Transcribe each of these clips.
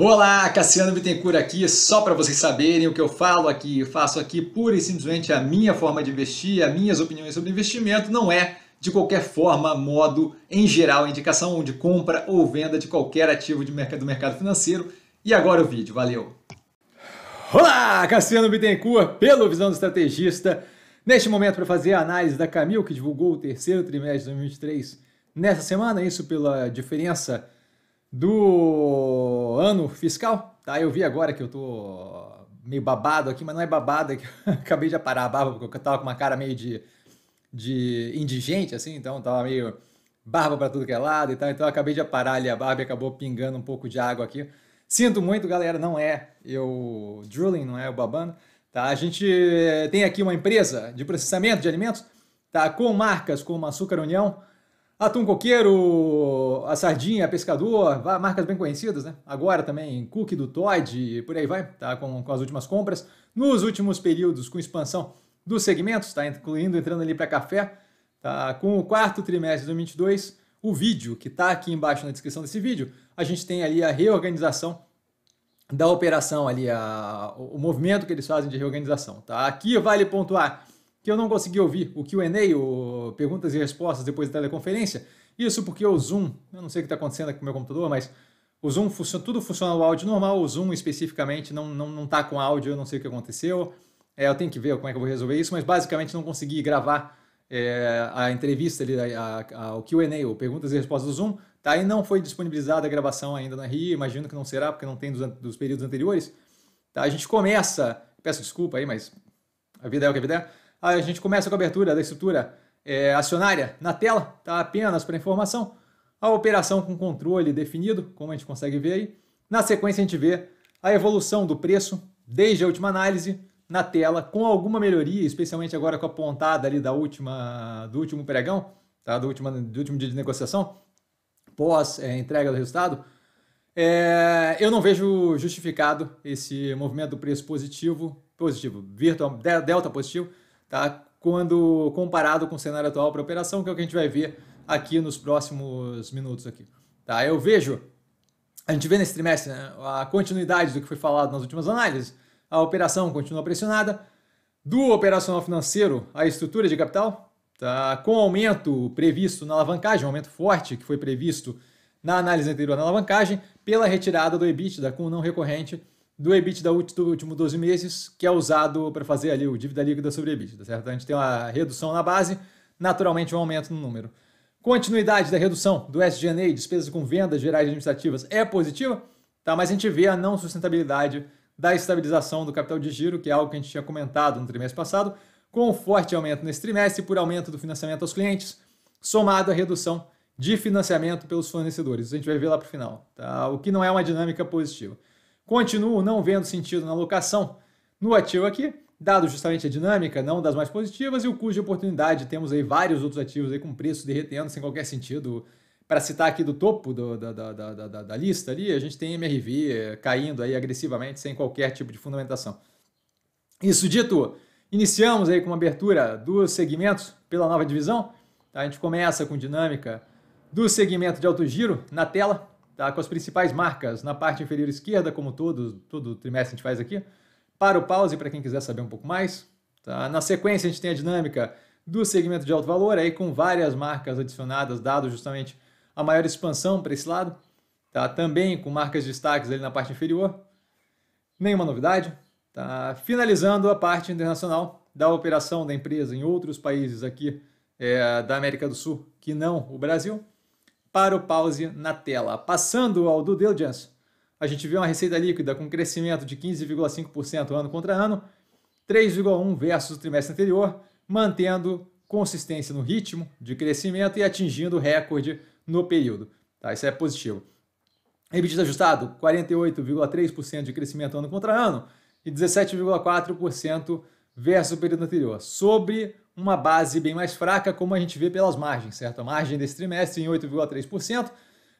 Olá, Cassiano Bittencourt aqui, só para vocês saberem o que eu falo aqui, eu faço aqui pura e simplesmente a minha forma de investir, as minhas opiniões sobre investimento, não é de qualquer forma, modo, em geral, indicação de compra ou venda de qualquer ativo de mercado, do mercado financeiro. E agora o vídeo, valeu! Olá, Cassiano Bittencourt, pelo Visão do Estrategista, neste momento para fazer a análise da Camil, que divulgou o terceiro trimestre de 2023 nessa semana, isso pela diferença do ano fiscal. Tá? Eu vi agora que eu tô meio babado aqui, mas não é babado, é que eu acabei de parar a barba porque eu tava com uma cara meio de, de indigente, assim, então tava meio barba para tudo que é lado e tal, então eu acabei de aparar ali a barba e acabou pingando um pouco de água aqui. Sinto muito, galera, não é eu drooling, não é o babando, tá? A gente tem aqui uma empresa de processamento de alimentos, tá? Com marcas como Açúcar União, Atum coqueiro, a sardinha, a pescador, marcas bem conhecidas, né? Agora também Cook do Todd e por aí vai, tá com, com as últimas compras. Nos últimos períodos, com expansão dos segmentos, tá incluindo, entrando ali para café, tá? Com o quarto trimestre de 2022, o vídeo que tá aqui embaixo na descrição desse vídeo, a gente tem ali a reorganização da operação ali, a, o movimento que eles fazem de reorganização, tá? Aqui vale pontuar que eu não consegui ouvir o Q&A, o perguntas e respostas depois da teleconferência. Isso porque o Zoom, eu não sei o que está acontecendo aqui com o meu computador, mas o Zoom funciona, tudo funciona o áudio normal, o Zoom especificamente não não não tá com áudio, eu não sei o que aconteceu. É, eu tenho que ver como é que eu vou resolver isso, mas basicamente não consegui gravar é, a entrevista ali, a, a, o Q&A, o perguntas e respostas do Zoom, tá? E não foi disponibilizada a gravação ainda na RI, imagino que não será porque não tem dos, dos períodos anteriores. Tá? A gente começa, peço desculpa aí, mas a vida é o que a vida é. A gente começa com a abertura da estrutura é, acionária na tela, tá? apenas para informação. A operação com controle definido, como a gente consegue ver aí. Na sequência, a gente vê a evolução do preço desde a última análise na tela, com alguma melhoria, especialmente agora com a pontada ali da última, do último pregão, tá? do, último, do último dia de negociação, pós é, entrega do resultado. É, eu não vejo justificado esse movimento do preço positivo, positivo, virtual, delta positivo, tá? quando comparado com o cenário atual para operação, que é o que a gente vai ver aqui nos próximos minutos aqui. Tá? Eu vejo, a gente vê nesse trimestre né, a continuidade do que foi falado nas últimas análises, a operação continua pressionada, do operacional financeiro, a estrutura de capital, tá? com aumento previsto na alavancagem, um aumento forte que foi previsto na análise anterior na alavancagem, pela retirada do EBITDA com o não recorrente, do EBITDA do último 12 meses, que é usado para fazer ali o dívida líquida sobre EBITDA, certo? A gente tem uma redução na base, naturalmente um aumento no número. Continuidade da redução do SG&A, despesas com vendas gerais administrativas, é positiva, tá? mas a gente vê a não sustentabilidade da estabilização do capital de giro, que é algo que a gente tinha comentado no trimestre passado, com um forte aumento nesse trimestre por aumento do financiamento aos clientes, somado à redução de financiamento pelos fornecedores. A gente vai ver lá para o final, tá? o que não é uma dinâmica positiva. Continuo não vendo sentido na locação no ativo aqui, dado justamente a dinâmica, não das mais positivas, e o custo de oportunidade. Temos aí vários outros ativos aí com preço derretendo sem qualquer sentido. Para citar aqui do topo do, da, da, da, da, lista ali, a gente tem MRV caindo aí agressivamente sem qualquer tipo de fundamentação. Isso dito, iniciamos aí com uma abertura dos segmentos pela nova divisão. A gente começa com dinâmica do segmento de alto giro na tela, tá, com as principais marcas na parte inferior esquerda, como todo, todo trimestre a gente faz aqui. Para o pause, para quem quiser saber um pouco mais. Tá? Na sequência, a gente tem a dinâmica do segmento de alto valor, aí com várias marcas adicionadas, dado justamente a maior expansão para esse lado. Tá? Também com marcas de destaques ali na parte inferior. Nenhuma novidade. Tá? Finalizando a parte internacional da operação da empresa em outros países aqui é, da América do Sul, que não o Brasil para o pause na tela. Passando ao do diligence, a gente vê uma receita líquida com crescimento de 15,5% ano contra ano, 3,1 versus o trimestre anterior, mantendo consistência no ritmo de crescimento e atingindo recorde no período. Tá, isso é positivo. EBITDA ajustado, 48,3% de crescimento ano contra ano e 17,4% versus o período anterior, sobre uma base bem mais fraca, como a gente vê pelas margens, certo? A margem desse trimestre em 8,3%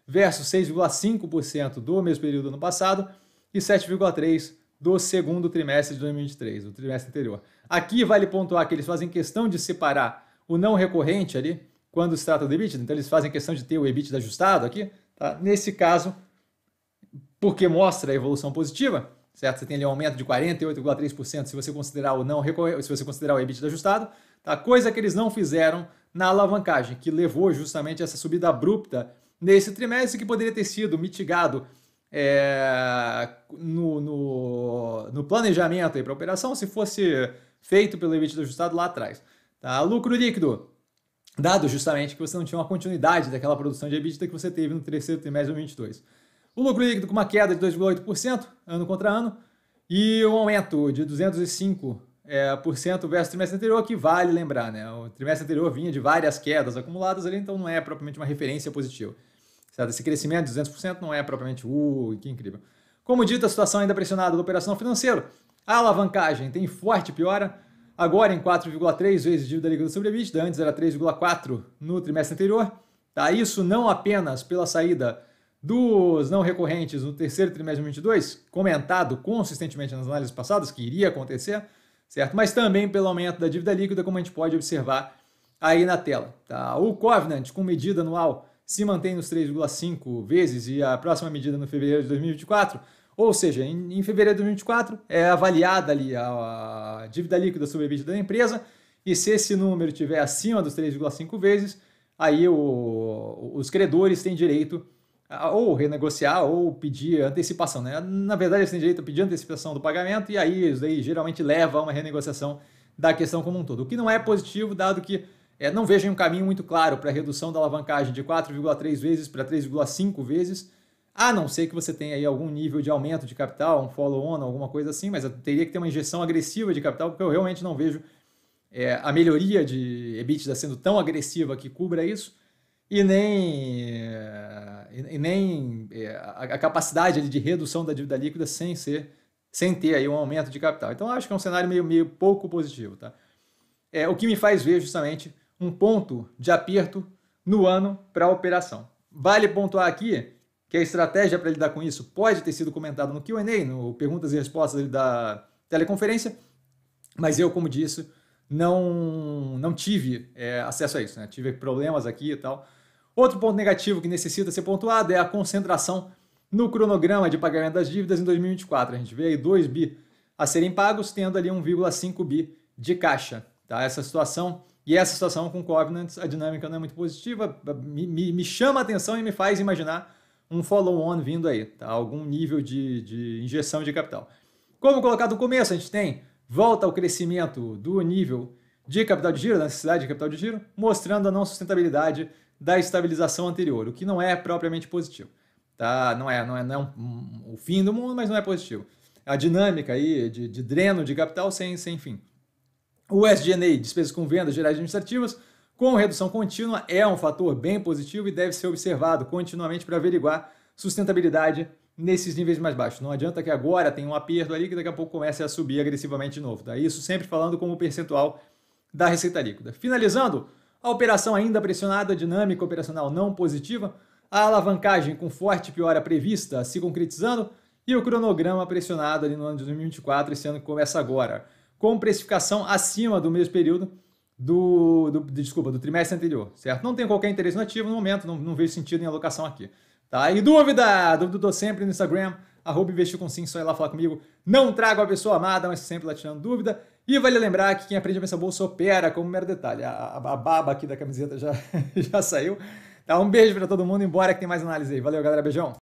versus 6,5% do mesmo período do ano passado e 7,3% do segundo trimestre de 2023, o trimestre anterior. Aqui vale pontuar que eles fazem questão de separar o não recorrente ali, quando se trata do EBITDA, então eles fazem questão de ter o EBITDA ajustado aqui, tá? Nesse caso, porque mostra a evolução positiva, certo? Você tem ali um aumento de 48,3% se você considerar o não recorrente, se você considerar o EBITDA ajustado, Tá? Coisa que eles não fizeram na alavancagem, que levou justamente essa subida abrupta nesse trimestre que poderia ter sido mitigado é, no, no, no, planejamento para a operação se fosse feito pelo EBITDA ajustado lá atrás. Tá? Lucro líquido, dado justamente que você não tinha uma continuidade daquela produção de EBITDA que você teve no terceiro trimestre de 2022. O lucro líquido com uma queda de 2,8% ano contra ano e um aumento de 205 é, por cento versus trimestre anterior, que vale lembrar, né? O trimestre anterior vinha de várias quedas acumuladas ali, então não é propriamente uma referência positiva. Certo? Esse crescimento de 200% não é propriamente, uh, que incrível. Como dito, a situação ainda pressionada do operação financeiro. A alavancagem tem forte piora, agora em 4,3 vezes dívida líquida sobre EBITDA, antes era 3,4 no trimestre anterior. Tá? Isso não apenas pela saída dos não recorrentes no terceiro trimestre de 2022, comentado consistentemente nas análises passadas, que iria acontecer, certo? Mas também pelo aumento da dívida líquida, como a gente pode observar aí na tela. Tá? O Covenant, com medida anual, se mantém nos 3,5 vezes e a próxima medida no fevereiro de 2024, ou seja, em, em fevereiro de 2024 é avaliada ali a, a dívida líquida sobre a EBITDA da empresa e se esse número estiver acima dos 3,5 vezes, aí o, os credores têm direito ou renegociar ou pedir antecipação, né? Na verdade, eles têm direito a pedir antecipação do pagamento e aí isso daí geralmente leva a uma renegociação da questão como um todo, o que não é positivo, dado que é, não vejo um caminho muito claro para a redução da alavancagem de 4,3 vezes para 3,5 vezes, a não ser que você tenha aí algum nível de aumento de capital, um follow-on, alguma coisa assim, mas teria que ter uma injeção agressiva de capital, porque eu realmente não vejo é, a melhoria de EBITDA sendo tão agressiva que cubra isso, e nem é, e nem é, a, capacidade de redução da dívida líquida sem ser sem ter aí um aumento de capital. Então acho que é um cenário meio, meio pouco positivo, tá? É, o que me faz ver justamente um ponto de aperto no ano para a operação. Vale pontuar aqui que a estratégia para lidar com isso pode ter sido comentada no Q&A, no perguntas e respostas da teleconferência, mas eu, como disse, não não tive é, acesso a isso, né? Tive problemas aqui e tal. Outro ponto negativo que necessita ser pontuado é a concentração no cronograma de pagamento das dívidas em 2024. A gente vê aí 2 bi a serem pagos, tendo ali 1,5 bi de caixa. Tá? Essa situação e essa situação com Covenants, a dinâmica não é muito positiva, me, me, me chama a atenção e me faz imaginar um follow-on vindo aí, tá? algum nível de, de injeção de capital. Como colocado no começo, a gente tem volta ao crescimento do nível de capital de giro, da necessidade de capital de giro, mostrando a não sustentabilidade da estabilização anterior, o que não é propriamente positivo. Tá? Não é, não é, não é um, o fim do mundo, mas não é positivo. A dinâmica aí de, de dreno de capital sem, sem fim. O SG&A, despesas com vendas gerais administrativas, com redução contínua, é um fator bem positivo e deve ser observado continuamente para averiguar sustentabilidade nesses níveis mais baixos. Não adianta que agora tenha um aperto ali que daqui a pouco comece a subir agressivamente de novo. Tá? Isso sempre falando como percentual da receita líquida. Finalizando, a operação ainda pressionada, dinâmica operacional não positiva, a alavancagem com forte piora prevista se concretizando e o cronograma pressionado ali no ano de 2024, esse ano que começa agora, com precificação acima do mesmo período do, do desculpa, do trimestre anterior, certo? Não tem qualquer interesse no ativo no momento, não, não vejo sentido em alocação aqui. Tá? E dúvida? Dúvida do sempre no Instagram, arroba investir com sim, só ir lá falar comigo. Não trago a pessoa amada, mas sempre lá tirando dúvida. E vale lembrar que quem aprende a pensar bolsa opera, como um mero detalhe. A, a, a baba aqui da camiseta já, já saiu. Dá tá, um beijo para todo mundo, embora que tem mais análise aí. Valeu, galera. Beijão.